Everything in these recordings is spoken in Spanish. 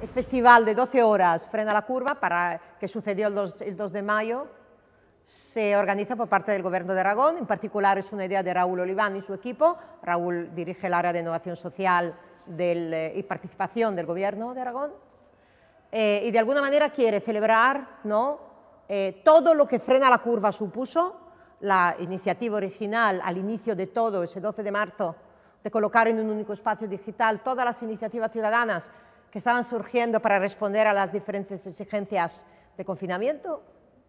El festival de 12 horas Frena la Curva, para, que sucedió el 2, de mayo, se organiza por parte del Gobierno de Aragón, en particular es una idea de Raúl Oliván y su equipo. Raúl dirige el área de innovación social eh, y participación del Gobierno de Aragón eh, y de alguna manera quiere celebrar ¿no? Eh, todo lo que Frena la Curva supuso, la iniciativa original al inicio de todo, ese 12 de marzo, de colocar en un único espacio digital todas las iniciativas ciudadanas que estaban surgiendo para responder a las diferentes exigencias de confinamiento,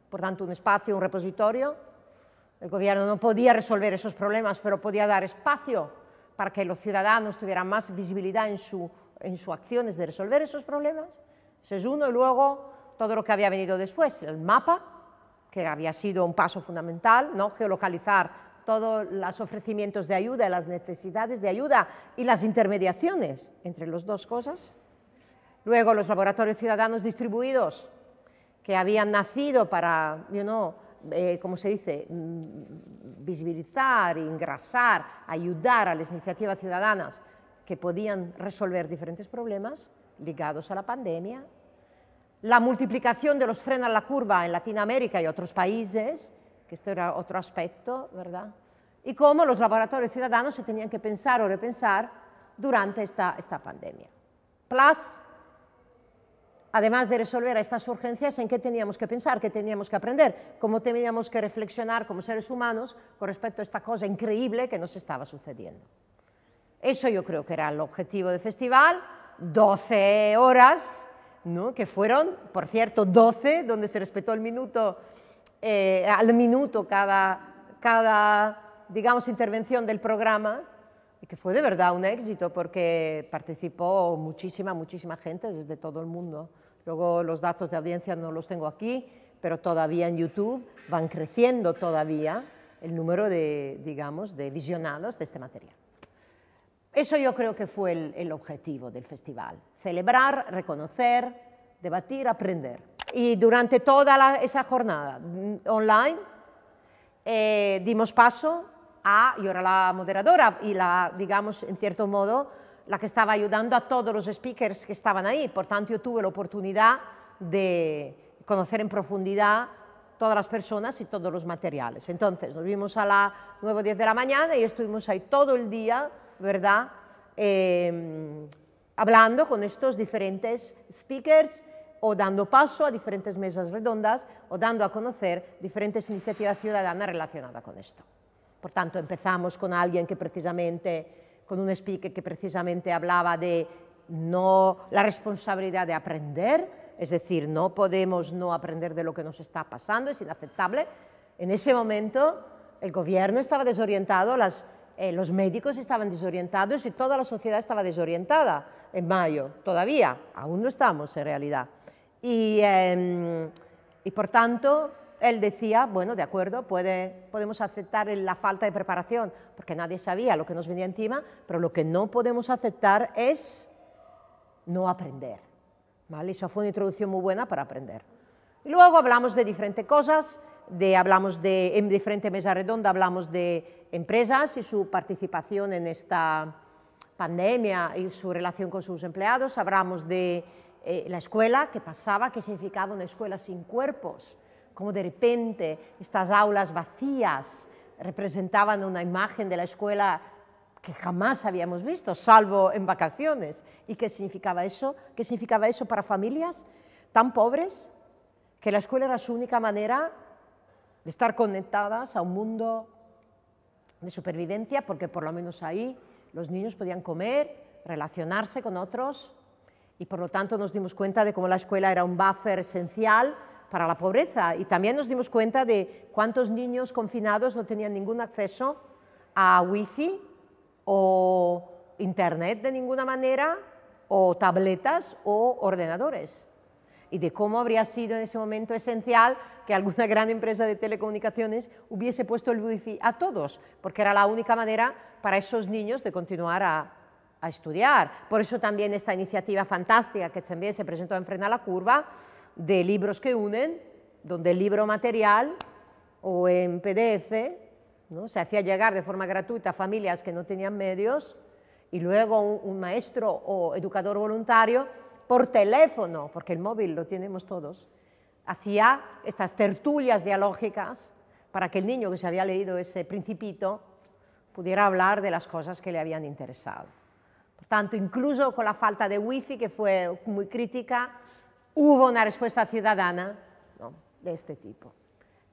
por tanto un espacio, un repositorio. El gobierno no podía resolver esos problemas, pero podía dar espacio para que los ciudadanos tuvieran más visibilidad en, en sus acciones de resolver esos problemas. Ese es uno. Y luego todo lo que había venido después, el mapa, que había sido un paso fundamental, ¿no? geolocalizar todos los ofrecimientos de ayuda, las necesidades de ayuda y las intermediaciones entre las dos cosas. Luego los laboratorios ciudadanos distribuidos, que habían nacido para, you know, eh, ¿cómo se dice?, mm, visibilizar, engrasar, ayudar a las iniciativas ciudadanas que podían resolver diferentes problemas ligados a la pandemia. La multiplicación de los frenos a la curva en Latinoamérica y otros países, que esto era otro aspecto, ¿verdad? Y cómo los laboratorios ciudadanos se tenían que pensar o repensar durante esta, esta pandemia. Plus, además de resolver estas urgencias, en qué teníamos que pensar, qué teníamos que aprender, cómo teníamos que reflexionar como seres humanos con respecto a esta cosa increíble que nos estaba sucediendo. Eso yo creo que era el objetivo del festival, 12 horas, ¿no? que fueron, por cierto, 12, donde se respetó el minuto, eh, al minuto cada, cada digamos, intervención del programa, y que fue de verdad un éxito porque participó muchísima, muchísima gente desde todo el mundo. Luego los datos de audiencia no los tengo aquí, pero todavía en YouTube van creciendo todavía el número de, digamos, de visionados de este material. Eso yo creo que fue el, objetivo del festival, celebrar, reconocer, debatir, aprender. Y durante toda esa jornada mm, online eh, dimos paso y yo era la moderadora y la, digamos, en cierto modo, la que estaba ayudando a todos los speakers que estaban ahí. Por tanto, yo tuve la oportunidad de conocer en profundidad todas las personas y todos los materiales. Entonces, nos vimos a las 9 o 10 de la mañana y estuvimos ahí todo el día, ¿verdad? Em, hablando con estos diferentes speakers o dando paso a diferentes mesas redondas o dando a conocer diferentes iniciativas ciudadanas relacionadas con esto. Por tanto, empezamos con alguien que precisamente, con un speaker que precisamente hablaba de no la responsabilidad de aprender, es decir, no podemos no aprender de lo que nos está pasando, es inaceptable. En ese momento el gobierno estaba desorientado, las, eh, los médicos estaban desorientados y toda la sociedad estaba desorientada en mayo, todavía, aún no estamos en realidad. Y, em, y por tanto, él decía, bueno, de acuerdo, podemos aceptar la falta de preparación, porque nadie sabía lo que nos venía encima, pero lo que no podemos aceptar es no aprender. ¿vale? Esa fue una introducción muy buena para aprender. Luego hablamos de diferentes cosas, de, hablamos de, en diferente mesa redonda hablamos de empresas y su participación en esta pandemia y su relación con sus empleados, hablamos de eh, la escuela, que pasaba, qué significaba una escuela sin cuerpos, como de repente estas aulas vacías representaban una imagen de la escuela que jamás habíamos visto, salvo en vacaciones. ¿Y qué significaba eso? ¿Qué significaba eso para familias tan pobres que la escuela era su única manera de estar conectadas a un mundo de supervivencia, porque por lo menos ahí los niños podían comer, relacionarse con otros, y por lo tanto nos dimos cuenta de cómo la escuela era un buffer esencial para la pobreza. Y también nos dimos cuenta de cuántos niños confinados no tenían ningún acceso a wifi o internet de ninguna manera, o tabletas o ordenadores. Y de cómo habría sido en ese momento esencial que alguna gran empresa de telecomunicaciones hubiese puesto el wifi a todos, porque era la única manera para esos niños de continuar a, estudiar. Por eso también esta iniciativa fantástica que también se presentó en Frena la Curva, de libros que unen, donde el libro material o en PDF se hacía llegar de forma gratuita a familias que no tenían medios y luego un, un maestro o educador voluntario por teléfono, porque el móvil lo tenemos todos, hacía estas tertulias dialógicas para que el niño que se había leído ese principito pudiera hablar de las cosas que le habían interesado. Por tanto, incluso con la falta de wifi, que fue muy crítica, hubo una respuesta ciudadana de este tipo.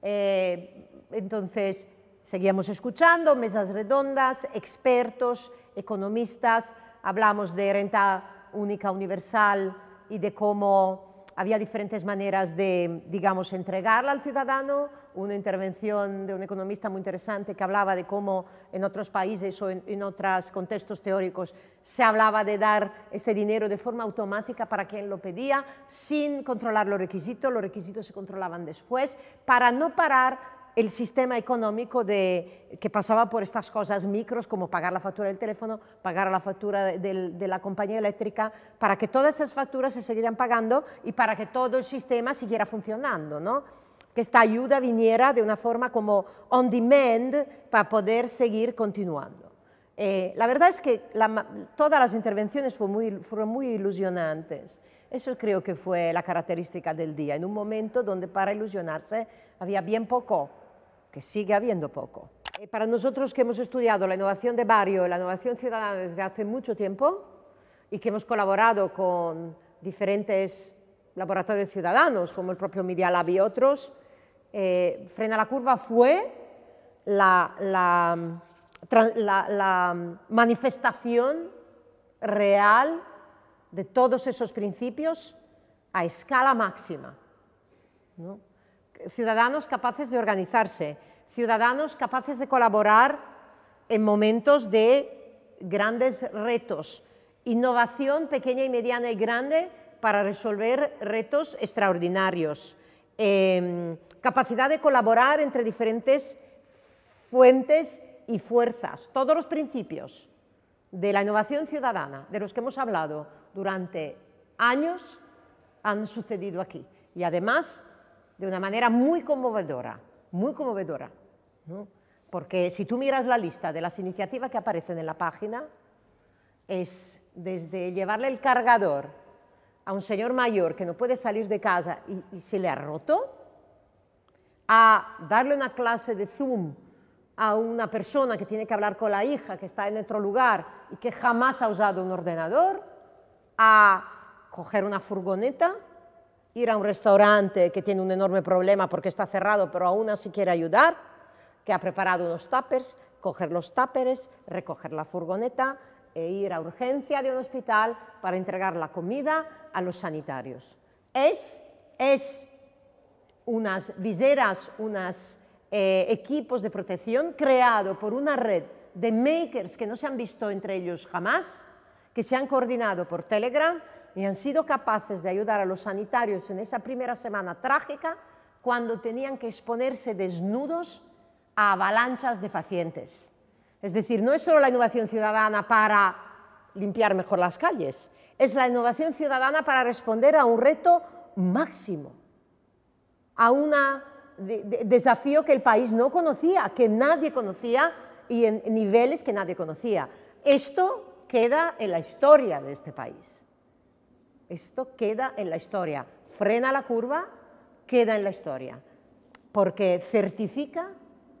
Eh, entonces, seguíamos escuchando, mesas redondas, expertos, economistas, hablamos de renta única universal y de cómo había diferentes maneras de, digamos, entregarla al ciudadano. Una intervención de un economista muy interesante que hablaba de cómo en otros países o en otros contextos teóricos se hablaba de dar este dinero de forma automática para quien lo pedía, sin controlar los requisitos. Los requisitos se controlaban después, para no parar el sistema económico de, que pasaba por estas cosas micros, como pagar la factura del teléfono, pagar la factura de, la compañía eléctrica, para que todas esas facturas se siguieran pagando y para que todo el sistema siguiera funcionando, ¿no? que esta ayuda viniera de una forma como on demand para poder seguir continuando. Eh, la verdad es que todas las intervenciones muy, fueron muy ilusionantes. Eso creo que fue la característica del día, en un momento donde para ilusionarse había bien poco que sigue habiendo poco. Eh, para nosotros que hemos estudiado la innovación de barrio la innovación ciudadana desde hace mucho tiempo y que hemos colaborado con diferentes laboratorios ciudadanos, como el propio Media Lab y otros, eh, Frena la Curva fue la, manifestación real de todos esos principios a escala máxima. ¿no? ciudadanos capaces de organizarse, ciudadanos capaces de colaborar en momentos de grandes retos, innovación pequeña y mediana y grande para resolver retos extraordinarios, em, capacidad de colaborar entre diferentes fuentes y fuerzas, todos los principios de la innovación ciudadana de los que hemos hablado durante años han sucedido aquí. Y además de una manera muy conmovedora, muy conmovedora. Porque si tú miras la lista de las iniciativas que aparecen en la página, es desde llevarle el cargador a un señor mayor que no puede salir de casa y, y se le ha roto, a darle una clase de Zoom a una persona que tiene que hablar con la hija que está en otro lugar y que jamás ha usado un ordenador, a coger una furgoneta ir a un restaurante que tiene un enorme problema porque está cerrado, pero aún así quiere ayudar, que ha preparado unos tuppers, coger los tuppers, recoger la furgoneta e ir a urgencia de un hospital para entregar la comida a los sanitarios. Es, es unas viseras, unos eh, equipos de protección creado por una red de makers que no se han visto entre ellos jamás, que se han coordinado por Telegram y han sido capaces de ayudar a los sanitarios en esa primera semana trágica cuando tenían que exponerse desnudos a avalanchas de pacientes. Es decir, no es solo la innovación ciudadana para limpiar mejor las calles, es la innovación ciudadana para responder a un reto máximo, a un desafío que el país no conocía, que nadie conocía y en niveles que nadie conocía. Esto queda en la historia de este país. Esto queda en la historia. Frena la curva, queda en la historia. Porque certifica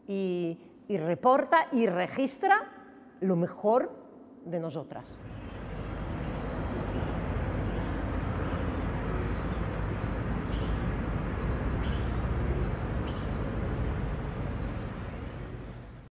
y, reporta y registra lo mejor de nosotras.